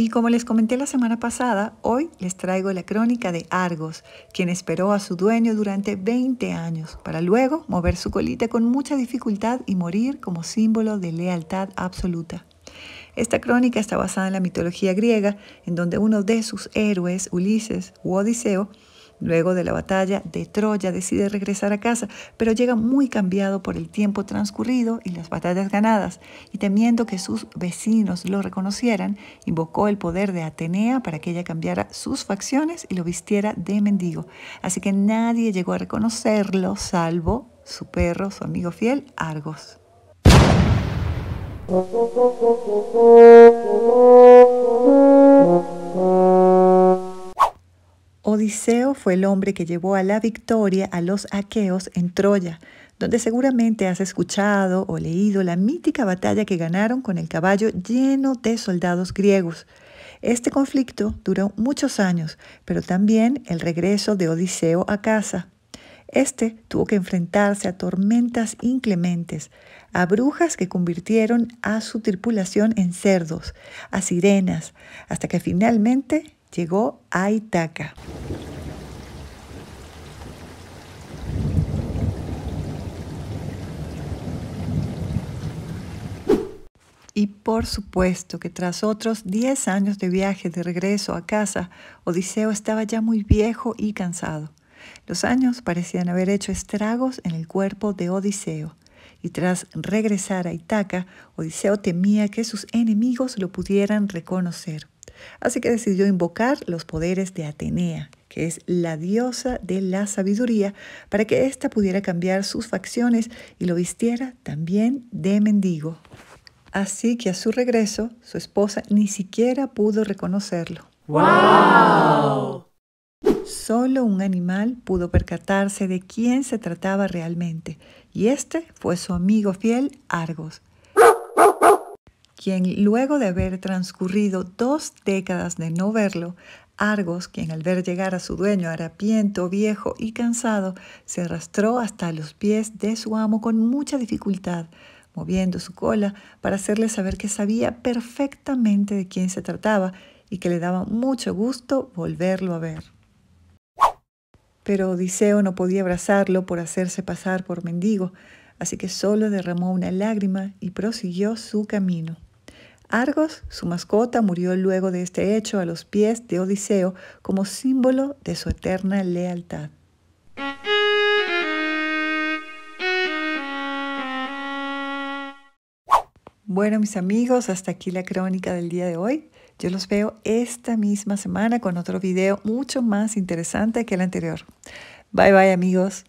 Y como les comenté la semana pasada, hoy les traigo la crónica de Argos, quien esperó a su dueño durante 20 años para luego mover su colita con mucha dificultad y morir como símbolo de lealtad absoluta. Esta crónica está basada en la mitología griega, en donde uno de sus héroes, Ulises u Odiseo, Luego de la batalla de Troya decide regresar a casa, pero llega muy cambiado por el tiempo transcurrido y las batallas ganadas, y temiendo que sus vecinos lo reconocieran, invocó el poder de Atenea para que ella cambiara sus facciones y lo vistiera de mendigo. Así que nadie llegó a reconocerlo salvo su perro, su amigo fiel, Argos. Odiseo fue el hombre que llevó a la victoria a los aqueos en Troya, donde seguramente has escuchado o leído la mítica batalla que ganaron con el caballo lleno de soldados griegos. Este conflicto duró muchos años, pero también el regreso de Odiseo a casa. Este tuvo que enfrentarse a tormentas inclementes, a brujas que convirtieron a su tripulación en cerdos, a sirenas, hasta que finalmente llegó a Itaca. Y por supuesto que tras otros 10 años de viaje de regreso a casa, Odiseo estaba ya muy viejo y cansado. Los años parecían haber hecho estragos en el cuerpo de Odiseo, y tras regresar a Itaca, Odiseo temía que sus enemigos lo pudieran reconocer. Así que decidió invocar los poderes de Atenea, que es la diosa de la sabiduría, para que ésta pudiera cambiar sus facciones y lo vistiera también de mendigo así que a su regreso su esposa ni siquiera pudo reconocerlo. ¡Wow! Solo un animal pudo percatarse de quién se trataba realmente, y este fue su amigo fiel Argos, quien luego de haber transcurrido dos décadas de no verlo, Argos, quien al ver llegar a su dueño harapiento, viejo y cansado, se arrastró hasta los pies de su amo con mucha dificultad, moviendo su cola para hacerle saber que sabía perfectamente de quién se trataba y que le daba mucho gusto volverlo a ver. Pero Odiseo no podía abrazarlo por hacerse pasar por mendigo, así que solo derramó una lágrima y prosiguió su camino. Argos, su mascota, murió luego de este hecho a los pies de Odiseo como símbolo de su eterna lealtad. Bueno, mis amigos, hasta aquí la crónica del día de hoy. Yo los veo esta misma semana con otro video mucho más interesante que el anterior. Bye bye amigos.